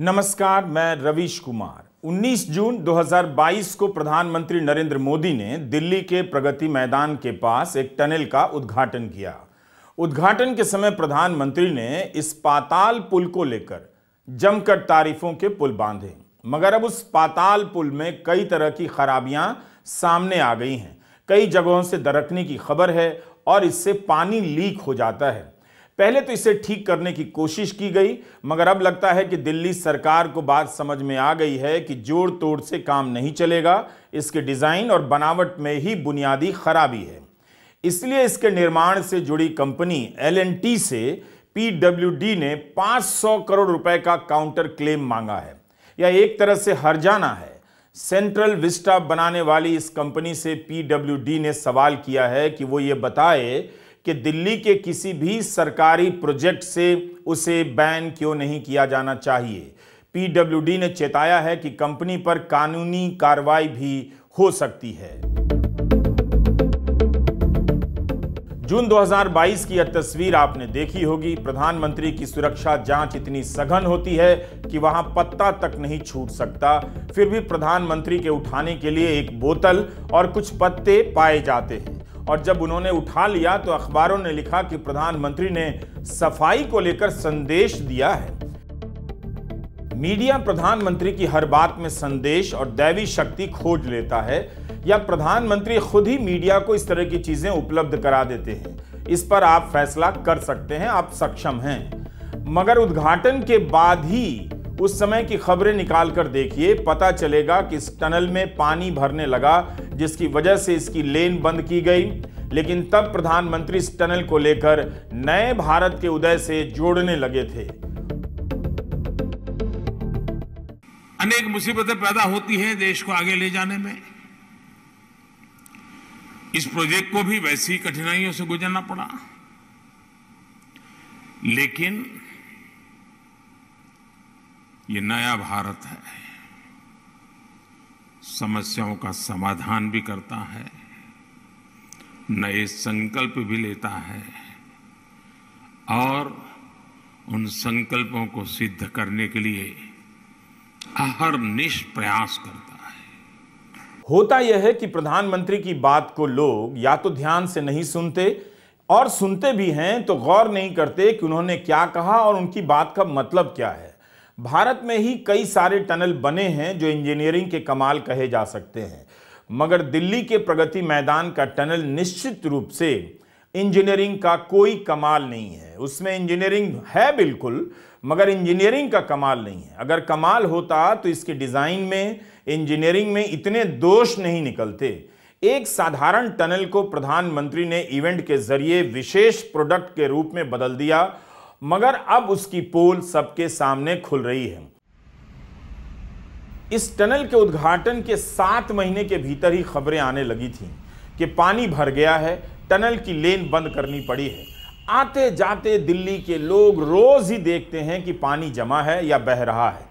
नमस्कार मैं रवीश कुमार 19 जून 2022 को प्रधानमंत्री नरेंद्र मोदी ने दिल्ली के प्रगति मैदान के पास एक टनल का उद्घाटन किया उद्घाटन के समय प्रधानमंत्री ने इस पाताल पुल को लेकर जमकर तारीफों के पुल बांधे मगर अब उस पाताल पुल में कई तरह की खराबियां सामने आ गई हैं कई जगहों से दरकने की खबर है और इससे पानी लीक हो जाता है पहले तो इसे ठीक करने की कोशिश की गई मगर अब लगता है कि दिल्ली सरकार को बात समझ में आ गई है कि जोड़ तोड़ से काम नहीं चलेगा इसके डिज़ाइन और बनावट में ही बुनियादी खराबी है इसलिए इसके निर्माण से जुड़ी कंपनी एल से पी ने 500 करोड़ रुपए का काउंटर क्लेम मांगा है या एक तरह से हर जाना है सेंट्रल विस्टा बनाने वाली इस कंपनी से पीडब्ल्यूडी ने सवाल किया है कि वो ये बताए कि दिल्ली के किसी भी सरकारी प्रोजेक्ट से उसे बैन क्यों नहीं किया जाना चाहिए पीडब्ल्यूडी ने चेताया है कि कंपनी पर कानूनी कार्रवाई भी हो सकती है जून 2022 की यह तस्वीर आपने देखी होगी प्रधानमंत्री की सुरक्षा जांच इतनी सघन होती है कि वहां पत्ता तक नहीं छूट सकता फिर भी प्रधानमंत्री के उठाने के लिए एक बोतल और कुछ पत्ते पाए जाते हैं और जब उन्होंने उठा लिया तो अखबारों ने लिखा कि प्रधानमंत्री ने सफाई को लेकर संदेश दिया है मीडिया प्रधानमंत्री की हर बात में संदेश और दैवी शक्ति खोज लेता है या प्रधानमंत्री खुद ही मीडिया को इस तरह की चीजें उपलब्ध करा देते हैं इस पर आप फैसला कर सकते हैं आप सक्षम हैं मगर उद्घाटन के बाद ही उस समय की खबरें निकाल कर देखिए पता चलेगा कि इस टनल में पानी भरने लगा जिसकी वजह से इसकी लेन बंद की गई लेकिन तब प्रधानमंत्री इस टनल को लेकर नए भारत के उदय से जोड़ने लगे थे अनेक मुसीबतें पैदा होती हैं देश को आगे ले जाने में इस प्रोजेक्ट को भी वैसी कठिनाइयों से गुजरना पड़ा लेकिन ये नया भारत है समस्याओं का समाधान भी करता है नए संकल्प भी लेता है और उन संकल्पों को सिद्ध करने के लिए हर निष्प्रयास करता है होता यह है कि प्रधानमंत्री की बात को लोग या तो ध्यान से नहीं सुनते और सुनते भी हैं तो गौर नहीं करते कि उन्होंने क्या कहा और उनकी बात का मतलब क्या है भारत में ही कई सारे टनल बने हैं जो इंजीनियरिंग के कमाल कहे जा सकते हैं मगर दिल्ली के प्रगति मैदान का टनल निश्चित रूप से इंजीनियरिंग का कोई कमाल नहीं है उसमें इंजीनियरिंग है बिल्कुल मगर इंजीनियरिंग का कमाल नहीं है अगर कमाल होता तो इसके डिज़ाइन में इंजीनियरिंग में इतने दोष नहीं निकलते एक साधारण टनल को प्रधानमंत्री ने इवेंट के जरिए विशेष प्रोडक्ट के रूप में बदल दिया मगर अब उसकी पोल सबके सामने खुल रही है इस टनल के उद्घाटन के सात महीने के भीतर ही खबरें आने लगी थीं कि पानी भर गया है टनल की लेन बंद करनी पड़ी है आते जाते दिल्ली के लोग रोज़ ही देखते हैं कि पानी जमा है या बह रहा है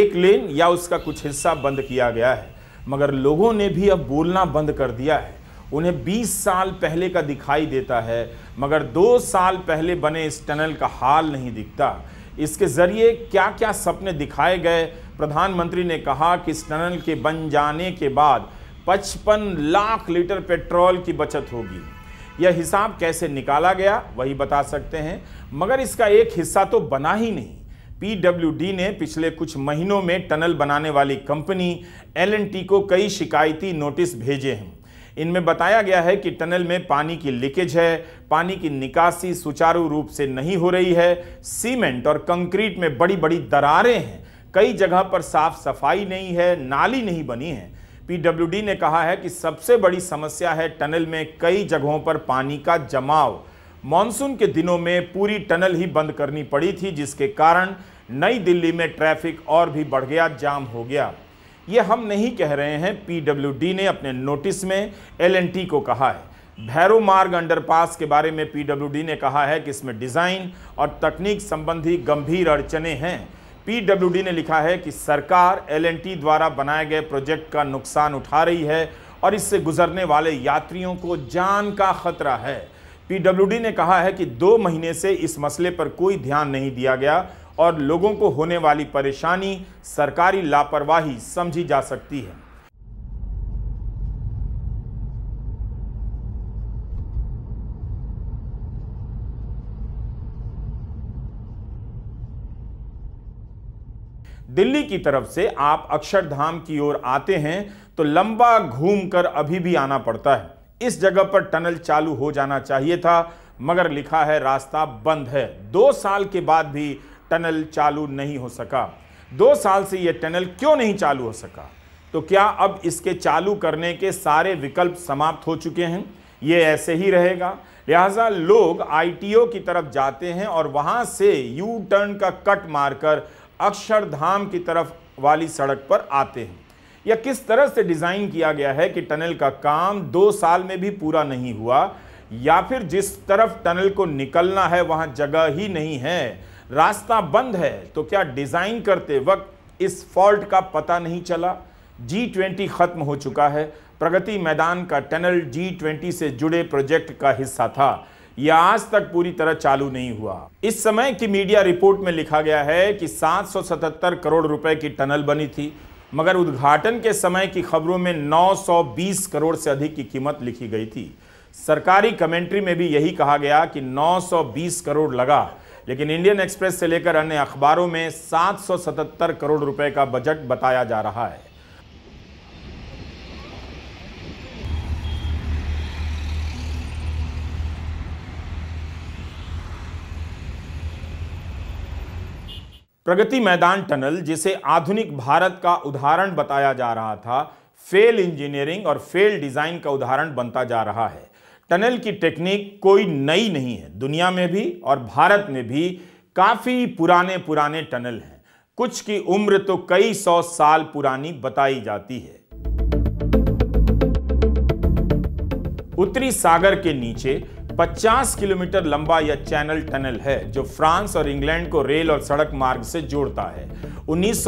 एक लेन या उसका कुछ हिस्सा बंद किया गया है मगर लोगों ने भी अब बोलना बंद कर दिया है उन्हें 20 साल पहले का दिखाई देता है मगर दो साल पहले बने इस टनल का हाल नहीं दिखता इसके ज़रिए क्या क्या सपने दिखाए गए प्रधानमंत्री ने कहा कि इस टनल के बन जाने के बाद 55 लाख लीटर पेट्रोल की बचत होगी यह हिसाब कैसे निकाला गया वही बता सकते हैं मगर इसका एक हिस्सा तो बना ही नहीं पीडब्ल्यूडी ने पिछले कुछ महीनों में टनल बनाने वाली कंपनी एलएनटी को कई शिकायती नोटिस भेजे हैं इनमें बताया गया है कि टनल में पानी की लीकेज है पानी की निकासी सुचारू रूप से नहीं हो रही है सीमेंट और कंक्रीट में बड़ी बड़ी दरारें हैं कई जगह पर साफ सफाई नहीं है नाली नहीं बनी है पीडब्ल्यूडी ने कहा है कि सबसे बड़ी समस्या है टनल में कई जगहों पर पानी का जमाव मानसून के दिनों में पूरी टनल ही बंद करनी पड़ी थी जिसके कारण नई दिल्ली में ट्रैफिक और भी बढ़ गया जाम हो गया ये हम नहीं कह रहे हैं पीडब्ल्यूडी ने अपने नोटिस में एलएनटी को कहा है भैरव मार्ग अंडरपास के बारे में पीडब्ल्यूडी ने कहा है कि इसमें डिज़ाइन और तकनीक संबंधी गंभीर अड़चने हैं पीडब्ल्यूडी ने लिखा है कि सरकार एलएनटी द्वारा बनाए गए प्रोजेक्ट का नुकसान उठा रही है और इससे गुजरने वाले यात्रियों को जान का खतरा है पीडब्ल्यूडी ने कहा है कि दो महीने से इस मसले पर कोई ध्यान नहीं दिया गया और लोगों को होने वाली परेशानी सरकारी लापरवाही समझी जा सकती है दिल्ली की तरफ से आप अक्षरधाम की ओर आते हैं तो लंबा घूमकर अभी भी आना पड़ता है इस जगह पर टनल चालू हो जाना चाहिए था मगर लिखा है रास्ता बंद है दो साल के बाद भी टनल चालू नहीं हो सका दो साल से यह टनल क्यों नहीं चालू हो सका तो क्या अब इसके चालू करने के सारे विकल्प समाप्त हो चुके हैं ये ऐसे ही रहेगा लिहाजा लोग आईटीओ की तरफ जाते हैं और वहाँ से यू टर्न का कट मारकर अक्षरधाम की तरफ वाली सड़क पर आते हैं या किस तरह से डिज़ाइन किया गया है कि टनल का काम दो साल में भी पूरा नहीं हुआ या फिर जिस तरफ टनल को निकलना है वहाँ जगह ही नहीं है रास्ता बंद है तो क्या डिज़ाइन करते वक्त इस फॉल्ट का पता नहीं चला जी ट्वेंटी खत्म हो चुका है प्रगति मैदान का टनल जी ट्वेंटी से जुड़े प्रोजेक्ट का हिस्सा था यह आज तक पूरी तरह चालू नहीं हुआ इस समय की मीडिया रिपोर्ट में लिखा गया है कि 777 करोड़ रुपए की टनल बनी थी मगर उद्घाटन के समय की खबरों में 920 करोड़ से अधिक की कीमत लिखी गई थी सरकारी कमेंट्री में भी यही कहा गया कि 920 करोड़ लगा लेकिन इंडियन एक्सप्रेस से लेकर अन्य अखबारों में 777 करोड़ रुपए का बजट बताया जा रहा है प्रगति मैदान टनल जिसे आधुनिक भारत का उदाहरण बताया जा रहा था फेल इंजीनियरिंग और फेल डिजाइन का उदाहरण बनता जा रहा है टनल की टेक्निक कोई नई नहीं है दुनिया में भी और भारत में भी काफ़ी पुराने पुराने टनल हैं कुछ की उम्र तो कई सौ साल पुरानी बताई जाती है उत्तरी सागर के नीचे 50 किलोमीटर लंबा यह चैनल टनल है जो फ्रांस और इंग्लैंड को रेल और सड़क मार्ग से जोड़ता है उन्नीस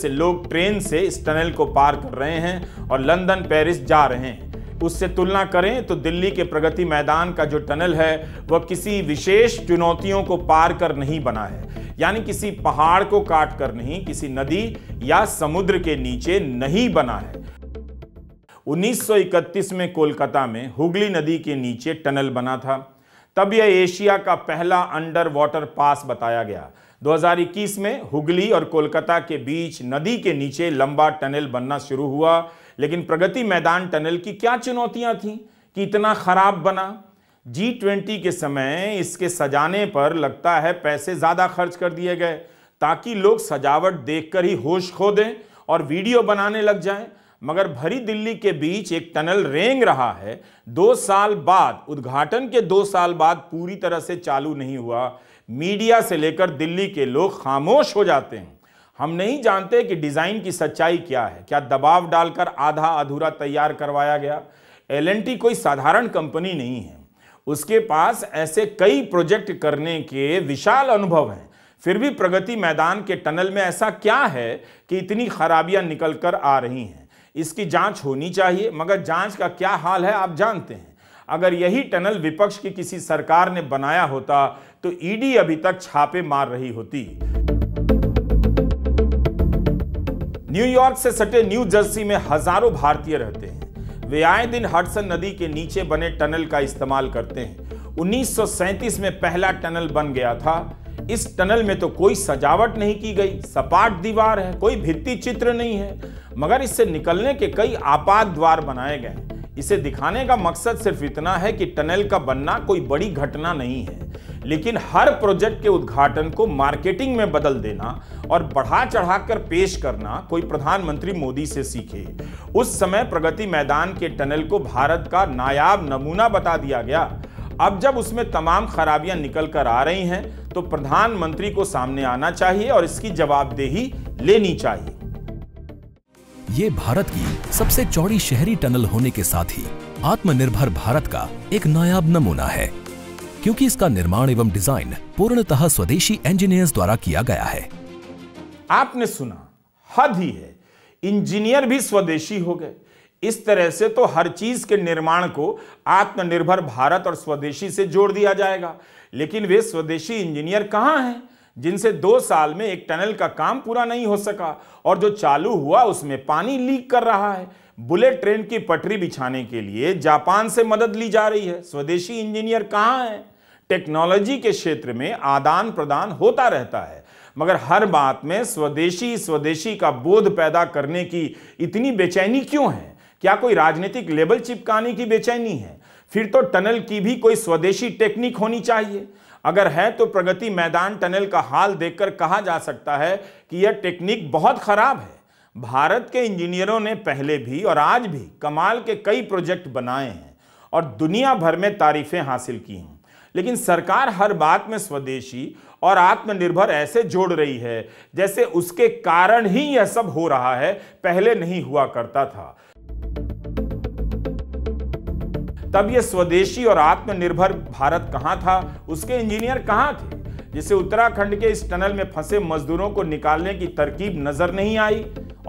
से लोग ट्रेन से इस टनल को पार कर रहे हैं और लंदन पेरिस जा रहे हैं उससे तुलना करें तो दिल्ली के प्रगति मैदान का जो टनल है वह किसी विशेष चुनौतियों को पार कर नहीं बना है यानी किसी पहाड़ को काट कर नहीं किसी नदी या समुद्र के नीचे नहीं बना है 1931 में कोलकाता में हुगली नदी के नीचे टनल बना था तब यह एशिया का पहला अंडर वाटर पास बताया गया 2021 में हुगली और कोलकाता के बीच नदी के नीचे लंबा टनल बनना शुरू हुआ लेकिन प्रगति मैदान टनल की क्या चुनौतियां थी कि इतना खराब बना जी ट्वेंटी के समय इसके सजाने पर लगता है पैसे ज़्यादा खर्च कर दिए गए ताकि लोग सजावट देखकर ही होश खो दें और वीडियो बनाने लग जाएं मगर भरी दिल्ली के बीच एक टनल रेंग रहा है दो साल बाद उद्घाटन के दो साल बाद पूरी तरह से चालू नहीं हुआ मीडिया से लेकर दिल्ली के लोग खामोश हो जाते हैं हम नहीं जानते कि डिज़ाइन की सच्चाई क्या है क्या दबाव डालकर आधा अधूरा तैयार करवाया गया एल कोई साधारण कंपनी नहीं है उसके पास ऐसे कई प्रोजेक्ट करने के विशाल अनुभव हैं फिर भी प्रगति मैदान के टनल में ऐसा क्या है कि इतनी खराबियां निकल कर आ रही हैं इसकी जांच होनी चाहिए मगर जांच का क्या हाल है आप जानते हैं अगर यही टनल विपक्ष की किसी सरकार ने बनाया होता तो ईडी e अभी तक छापे मार रही होती न्यूयॉर्क से सटे न्यू जर्सी में हजारों भारतीय रहते हैं वे आए दिन हडसन नदी के नीचे बने टनल का इस्तेमाल करते हैं 1937 में पहला टनल बन गया था इस टनल में तो कोई सजावट नहीं की गई सपाट दीवार है कोई भित्ति चित्र नहीं है मगर इससे निकलने के कई आपात द्वार बनाए गए हैं इसे दिखाने का मकसद सिर्फ इतना है कि टनल का बनना कोई बड़ी घटना नहीं है लेकिन हर प्रोजेक्ट के उद्घाटन को मार्केटिंग में बदल देना और बढ़ा चढ़ाकर पेश करना कोई प्रधानमंत्री मोदी से सीखे उस समय प्रगति मैदान के टनल को भारत का नायाब नमूना बता दिया गया अब जब उसमें तमाम खराबियां निकल कर आ रही हैं तो प्रधानमंत्री को सामने आना चाहिए और इसकी जवाबदेही लेनी चाहिए ये भारत की सबसे चौड़ी शहरी टनल होने के साथ ही आत्मनिर्भर भारत का एक नायाब नमूना है क्योंकि इसका निर्माण एवं डिजाइन पूर्णतः स्वदेशी इंजीनियर्स द्वारा किया गया है आपने सुना हद ही है इंजीनियर भी स्वदेशी हो गए इस तरह से तो हर चीज के निर्माण को आत्मनिर्भर भारत और स्वदेशी से जोड़ दिया जाएगा लेकिन वे स्वदेशी इंजीनियर कहां हैं जिनसे दो साल में एक टनल का काम पूरा नहीं हो सका और जो चालू हुआ उसमें पानी लीक कर रहा है बुलेट ट्रेन की पटरी बिछाने के लिए जापान से मदद ली जा रही है स्वदेशी इंजीनियर कहाँ हैं टेक्नोलॉजी के क्षेत्र में आदान प्रदान होता रहता है मगर हर बात में स्वदेशी स्वदेशी का बोध पैदा करने की इतनी बेचैनी क्यों है क्या कोई राजनीतिक लेबल चिपकाने की बेचैनी है फिर तो टनल की भी कोई स्वदेशी टेक्निक होनी चाहिए अगर है तो प्रगति मैदान टनल का हाल देखकर कहा जा सकता है कि यह टेक्निक बहुत खराब है भारत के इंजीनियरों ने पहले भी और आज भी कमाल के कई प्रोजेक्ट बनाए हैं और दुनिया भर में तारीफें हासिल की हैं लेकिन सरकार हर बात में स्वदेशी और आत्मनिर्भर ऐसे जोड़ रही है जैसे उसके कारण ही यह सब हो रहा है पहले नहीं हुआ करता था तब ये स्वदेशी और आत्मनिर्भर भारत कहाँ था उसके इंजीनियर कहाँ थे जिसे उत्तराखंड के इस टनल में फंसे मजदूरों को निकालने की तरकीब नजर नहीं आई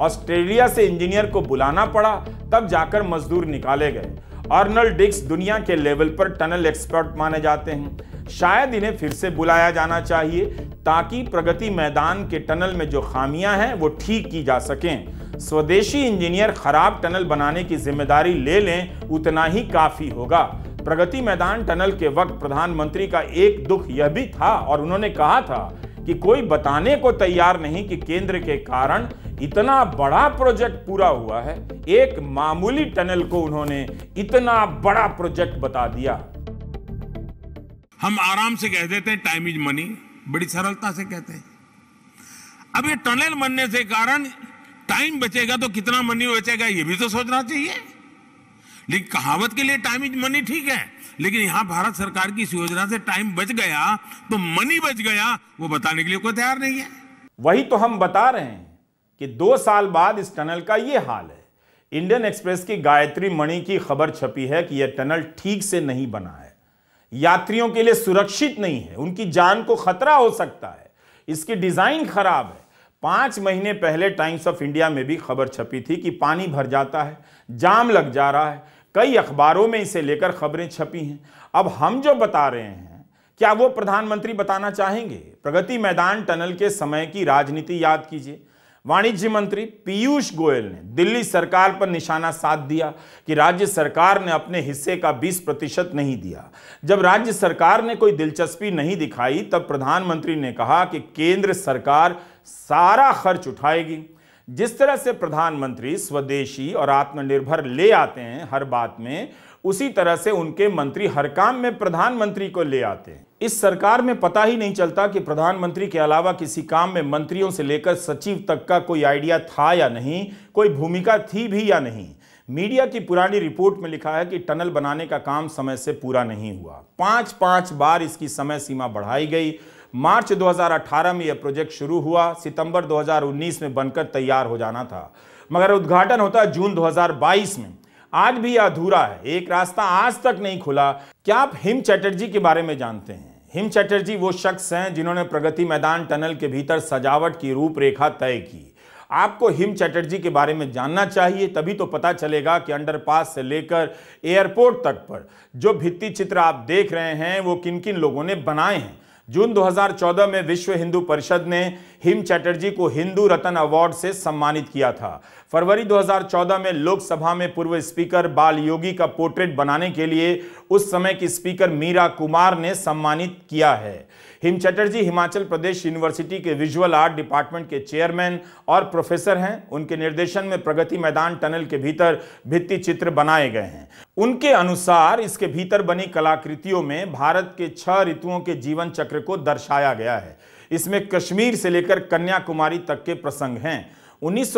ऑस्ट्रेलिया से इंजीनियर को बुलाना पड़ा तब जाकर मजदूर निकाले गए अर्नल डिक्स दुनिया के लेवल पर टनल एक्सपर्ट माने जाते हैं शायद इन्हें फिर से बुलाया जाना चाहिए ताकि प्रगति मैदान के टनल में जो खामियां हैं वो ठीक की जा सकें स्वदेशी इंजीनियर खराब टनल बनाने की जिम्मेदारी ले लें उतना ही काफी होगा प्रगति मैदान टनल के वक्त प्रधानमंत्री का एक दुख यह भी था और उन्होंने कहा था कि कोई बताने को तैयार नहीं कि केंद्र के कारण इतना बड़ा प्रोजेक्ट पूरा हुआ है एक मामूली टनल को उन्होंने इतना बड़ा प्रोजेक्ट बता दिया हम आराम से कह देते हैं टाइम इज मनी बड़ी सरलता से कहते हैं अब ये टनल बनने से कारण टाइम बचेगा तो कितना मनी बचेगा ये भी तो सोचना चाहिए लेकिन कहावत के लिए टाइम इज मनी ठीक है लेकिन यहां भारत सरकार की इस योजना से टाइम बच गया तो मनी बच गया वो बताने के लिए कोई तैयार नहीं है वही तो हम बता रहे हैं कि दो साल बाद इस टनल का ये हाल है इंडियन एक्सप्रेस की गायत्री मणि की खबर छपी है कि यह टनल ठीक से नहीं बना है यात्रियों के लिए सुरक्षित नहीं है उनकी जान को खतरा हो सकता है इसकी डिजाइन खराब है पाँच महीने पहले टाइम्स ऑफ इंडिया में भी खबर छपी थी कि पानी भर जाता है जाम लग जा रहा है कई अखबारों में इसे लेकर खबरें छपी हैं अब हम जो बता रहे हैं क्या वो प्रधानमंत्री बताना चाहेंगे प्रगति मैदान टनल के समय की राजनीति याद कीजिए वाणिज्य मंत्री पीयूष गोयल ने दिल्ली सरकार पर निशाना साध दिया कि राज्य सरकार ने अपने हिस्से का 20 प्रतिशत नहीं दिया जब राज्य सरकार ने कोई दिलचस्पी नहीं दिखाई तब प्रधानमंत्री ने कहा कि केंद्र सरकार सारा खर्च उठाएगी जिस तरह से प्रधानमंत्री स्वदेशी और आत्मनिर्भर ले आते हैं हर बात में उसी तरह से उनके मंत्री हर काम में प्रधानमंत्री को ले आते हैं इस सरकार में पता ही नहीं चलता कि प्रधानमंत्री के अलावा किसी काम में मंत्रियों से लेकर सचिव तक का कोई आइडिया था या नहीं कोई भूमिका थी भी या नहीं मीडिया की पुरानी रिपोर्ट में लिखा है कि टनल बनाने का काम समय से पूरा नहीं हुआ पांच पांच बार इसकी समय सीमा बढ़ाई गई मार्च 2018 में यह प्रोजेक्ट शुरू हुआ सितंबर 2019 में बनकर तैयार हो जाना था मगर उद्घाटन होता जून 2022 में आज भी यह अधूरा है एक रास्ता आज तक नहीं खुला क्या आप हिम चैटर्जी के बारे में जानते हैं हिम चटर्जी वो शख्स हैं जिन्होंने प्रगति मैदान टनल के भीतर सजावट की रूपरेखा तय की आपको हिम चटर्जी के बारे में जानना चाहिए तभी तो पता चलेगा कि अंडरपास से लेकर एयरपोर्ट तक पर जो भित्ति चित्र आप देख रहे हैं वो किन किन लोगों ने बनाए हैं जून 2014 में विश्व हिंदू परिषद ने हिम चैटर्जी को हिंदू रतन अवार्ड से सम्मानित किया था फरवरी 2014 में लोकसभा में पूर्व स्पीकर बाल योगी का पोर्ट्रेट बनाने के लिए उस समय की स्पीकर मीरा कुमार ने सम्मानित किया है हिम चटर्जी हिमाचल प्रदेश यूनिवर्सिटी के विजुअल आर्ट डिपार्टमेंट के चेयरमैन और प्रोफेसर हैं उनके निर्देशन में प्रगति मैदान टनल के भीतर भित्ति चित्र बनाए गए हैं उनके अनुसार इसके भीतर बनी कलाकृतियों में भारत के छह ऋतुओं के जीवन चक्र को दर्शाया गया है इसमें कश्मीर से लेकर कन्याकुमारी तक के प्रसंग हैं उन्नीस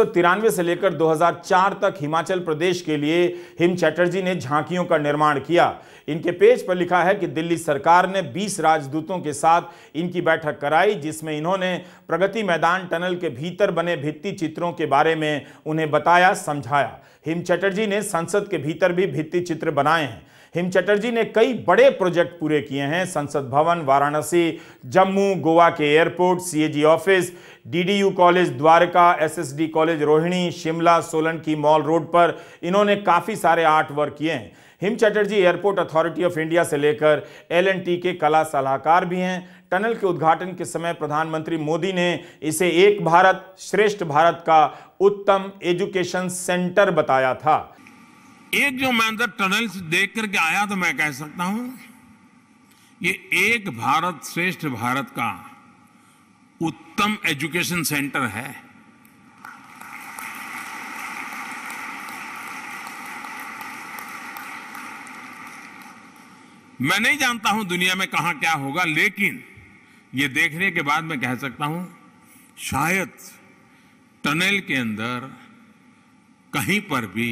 से लेकर 2004 तक हिमाचल प्रदेश के लिए हिम चैटर्जी ने झांकियों का निर्माण किया इनके पेज पर लिखा है कि दिल्ली सरकार ने 20 राजदूतों के साथ इनकी बैठक कराई जिसमें इन्होंने प्रगति मैदान टनल के भीतर बने भित्ति चित्रों के बारे में उन्हें बताया समझाया हिम चैटर्जी ने संसद के भीतर भी भित्ति चित्र बनाए हैं हिम चटर्जी ने कई बड़े प्रोजेक्ट पूरे किए हैं संसद भवन वाराणसी जम्मू गोवा के airport CAG office DDU college Dwarka SSD college Rohini Shimla Solan की मॉल रोड पर इन्होंने काफ़ी सारे आर्ट वर्क किए हैं Him Chatterjee airport authority of India से लेकर एल के कला सलाहकार भी हैं टनल के उद्घाटन के समय प्रधानमंत्री मोदी ने इसे एक भारत श्रेष्ठ भारत का उत्तम एजुकेशन सेंटर बताया था एक जो मैं अंदर टनल से देख करके आया तो मैं कह सकता हूं ये एक भारत श्रेष्ठ भारत का उत्तम एजुकेशन सेंटर है मैं नहीं जानता हूं दुनिया में कहां क्या होगा लेकिन ये देखने के बाद मैं कह सकता हूं शायद टनल के अंदर कहीं पर भी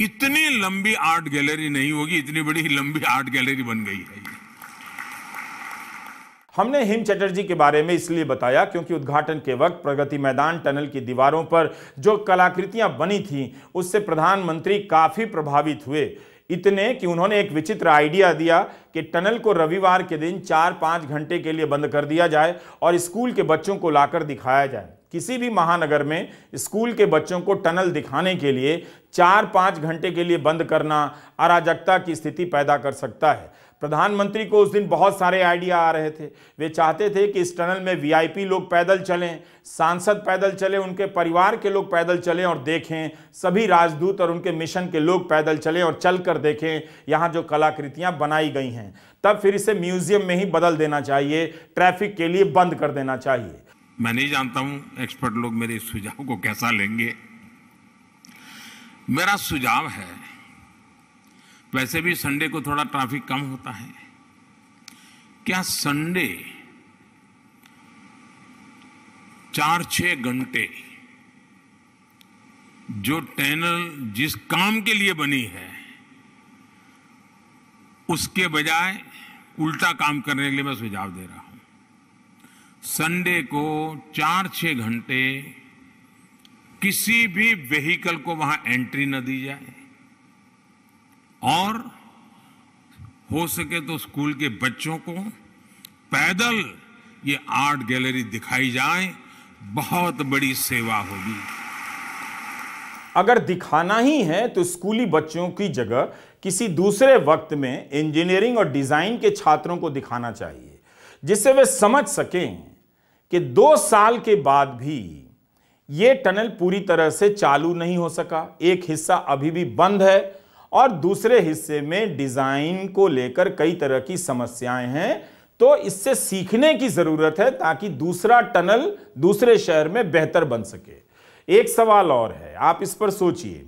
इतनी लंबी आर्ट गैलरी नहीं होगी इतनी बड़ी लंबी आर्ट गैलरी बन गई है हमने हिम चटर्जी के बारे में इसलिए बताया क्योंकि उद्घाटन के वक्त प्रगति मैदान टनल की दीवारों पर जो कलाकृतियां बनी थीं उससे प्रधानमंत्री काफ़ी प्रभावित हुए इतने कि उन्होंने एक विचित्र आइडिया दिया कि टनल को रविवार के दिन चार पाँच घंटे के लिए बंद कर दिया जाए और स्कूल के बच्चों को लाकर दिखाया जाए किसी भी महानगर में स्कूल के बच्चों को टनल दिखाने के लिए चार पाँच घंटे के लिए बंद करना अराजकता की स्थिति पैदा कर सकता है प्रधानमंत्री को उस दिन बहुत सारे आइडिया आ रहे थे वे चाहते थे कि इस टनल में वीआईपी लोग पैदल चलें सांसद पैदल चलें उनके परिवार के लोग पैदल चलें और देखें सभी राजदूत और उनके मिशन के लोग पैदल चलें और चल कर देखें यहाँ जो कलाकृतियाँ बनाई गई हैं तब फिर इसे म्यूजियम में ही बदल देना चाहिए ट्रैफिक के लिए बंद कर देना चाहिए मैं नहीं जानता हूं एक्सपर्ट लोग मेरे सुझाव को कैसा लेंगे मेरा सुझाव है वैसे भी संडे को थोड़ा ट्रैफिक कम होता है क्या संडे चार छह घंटे जो टैनल जिस काम के लिए बनी है उसके बजाय उल्टा काम करने के लिए मैं सुझाव दे रहा हूं संडे को चार छह घंटे किसी भी व्हीकल को वहां एंट्री न दी जाए और हो सके तो स्कूल के बच्चों को पैदल ये आर्ट गैलरी दिखाई जाए बहुत बड़ी सेवा होगी अगर दिखाना ही है तो स्कूली बच्चों की जगह किसी दूसरे वक्त में इंजीनियरिंग और डिजाइन के छात्रों को दिखाना चाहिए जिससे वे समझ सकें कि दो साल के बाद भी ये टनल पूरी तरह से चालू नहीं हो सका एक हिस्सा अभी भी बंद है और दूसरे हिस्से में डिज़ाइन को लेकर कई तरह की समस्याएं हैं तो इससे सीखने की ज़रूरत है ताकि दूसरा टनल दूसरे शहर में बेहतर बन सके एक सवाल और है आप इस पर सोचिए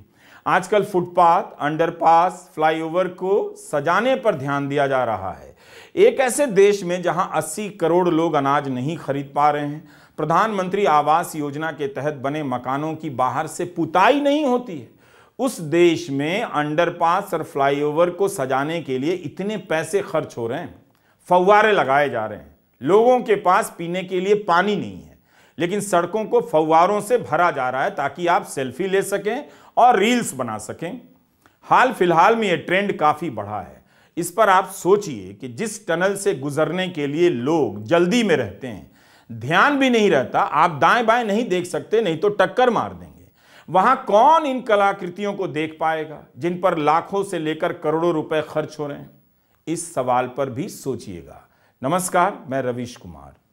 आजकल फुटपाथ अंडरपास फ्लाईओवर को सजाने पर ध्यान दिया जा रहा है एक ऐसे देश में जहां 80 करोड़ लोग अनाज नहीं खरीद पा रहे हैं प्रधानमंत्री आवास योजना के तहत बने मकानों की बाहर से पुताई नहीं होती है उस देश में अंडरपास और फ्लाईओवर को सजाने के लिए इतने पैसे खर्च हो रहे हैं फव्वारे लगाए जा रहे हैं लोगों के पास पीने के लिए पानी नहीं है लेकिन सड़कों को फव्वारों से भरा जा रहा है ताकि आप सेल्फी ले सकें और रील्स बना सकें हाल फिलहाल में ये ट्रेंड काफ़ी बढ़ा है इस पर आप सोचिए कि जिस टनल से गुजरने के लिए लोग जल्दी में रहते हैं ध्यान भी नहीं रहता आप दाएं बाएं नहीं देख सकते नहीं तो टक्कर मार देंगे वहां कौन इन कलाकृतियों को देख पाएगा जिन पर लाखों से लेकर करोड़ों रुपए खर्च हो रहे हैं इस सवाल पर भी सोचिएगा नमस्कार मैं रवीश कुमार